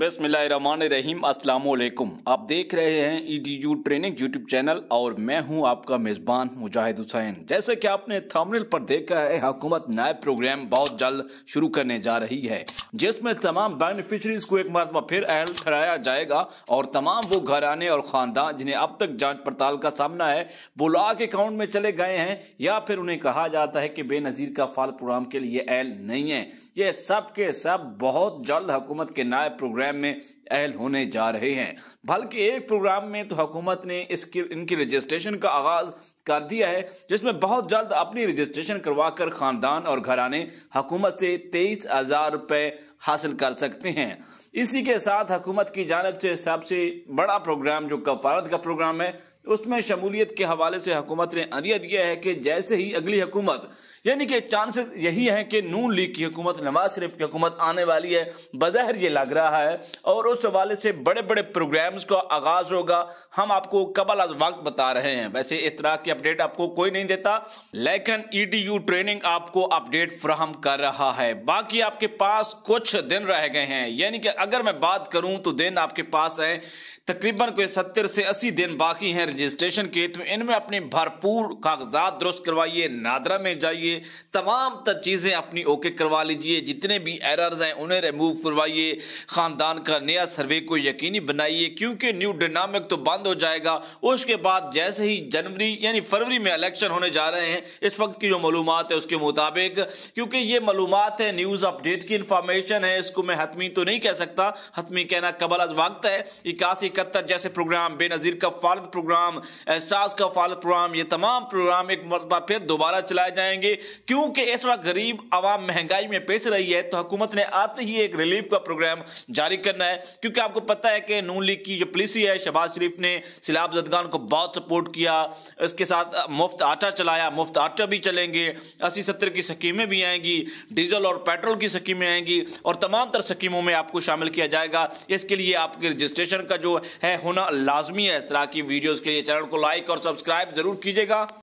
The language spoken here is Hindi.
बसमिलीम असलकुम आप देख रहे हैं E D U training YouTube channel और मैं हूं आपका मेज़बान मुजाहिद हुसैन जैसे कि आपने थंबनेल पर देखा है हकूमत नायब प्रोग्राम बहुत जल्द शुरू करने जा रही है जिसमें तमाम बेनिफिशरीज को एक मरतबा फिर अहल ठहराया जाएगा और तमाम वो घराने और ख़ानदान जिन्हें अब तक जाँच पड़ताल का सामना है वो लाख अकाउंट में चले गए हैं या फिर उन्हें कहा जाता है कि बेनज़ीर का फाल प्रोग्राम के लिए अहल नहीं है ये सब के सब बहुत जल्द हकूमत के नायब प्रोग्राम प्रोग्राम में अहल होने जा रहे हैं बल्कि एक प्रोग्राम में तो हुकूमत ने इसकी इनकी रजिस्ट्रेशन का आगाज कर दिया है जिसमें बहुत जल्द अपनी रजिस्ट्रेशन करवाकर खानदान और घराने हुकूमत से तेईस हजार रुपये हासिल कर सकते हैं इसी के साथ हुकूमत की जानब से सबसे बड़ा प्रोग्राम जो कफारत का प्रोग्राम है उसमें शमूलियत के हवाले से हुकूमत ने अरिया दिया है कि जैसे ही अगली हुकूमत यानी कि चांसेस यही हैं कि नून लीग की हुकूमत नवाज शरीफ की हुकूमत आने वाली है बज़ाहिर ये लग रहा है और उस हवाले से बड़े बड़े प्रोग्राम्स का आगाज़ होगा हम आपको कबल आज वक्त बता रहे हैं वैसे इस तरह की अपडेट आपको कोई नहीं देता लेकिन ईडीयू e ट्रेनिंग आपको अपडेट फ्राहम कर रहा है बाकी आपके पास कुछ दिन रह गए हैं यानी कि अगर मैं बात करूं तो दिन आपके पास है तकरीबन कोई सत्तर से अस्सी दिन बाकी हैं रजिस्ट्रेशन के तो इनमें अपने भरपूर कागजात दुरुस्त करवाइए नादरा में जाइए करवाइए तमाम तर चीज़ें अपनी ओके करवा लीजिए जितने भी एरर्स हैं उन्हें रिमूव करवाइए ख़ानदान का नया सर्वे को यकीनी बनाइए क्योंकि न्यू डिनामिक तो बंद हो जाएगा उसके बाद जैसे ही जनवरी यानी फरवरी में इलेक्शन होने जा रहे हैं इस वक्त की जो मालूम है उसके मुताबिक क्योंकि ये मालूम है न्यूज़ अपडेट की इंफॉर्मेशन है इसको मैं हतमी तो नहीं कह सकता हतमी कहना कबल अज वक्त है इक्यासी इकहत्तर जैसे प्रोग्राम बेनज़ीर का फालत प्रोग्राम एहसास का फालत प्रोग्राम ये तमाम प्रोग्राम एक मरतबा फिर दोबारा चलाए जाएंगे क्योंकि इस वक्त गरीब आवाम महंगाई में पेश रही है तो हुकूमत ने आते ही एक रिलीफ का प्रोग्राम जारी करना है क्योंकि आपको पता है कि नून लीग की जो पॉलिसी है शहबाज शरीफ ने सिलाब जदगान को बहुत सपोर्ट किया इसके साथ मुफ्त आटा चलाया मुफ्त आटा भी चलेंगे अस्सी सत्तर की स्कीमें भी आएंगी डीजल और पेट्रोल की स्कीमें आएंगी और तमाम तर स्कीमों में आपको शामिल किया जाएगा इसके लिए आपके रजिस्ट्रेशन का जो है होना लाजमी है इस तरह की वीडियोज़ के लिए चैनल को लाइक और सब्सक्राइब ज़रूर कीजिएगा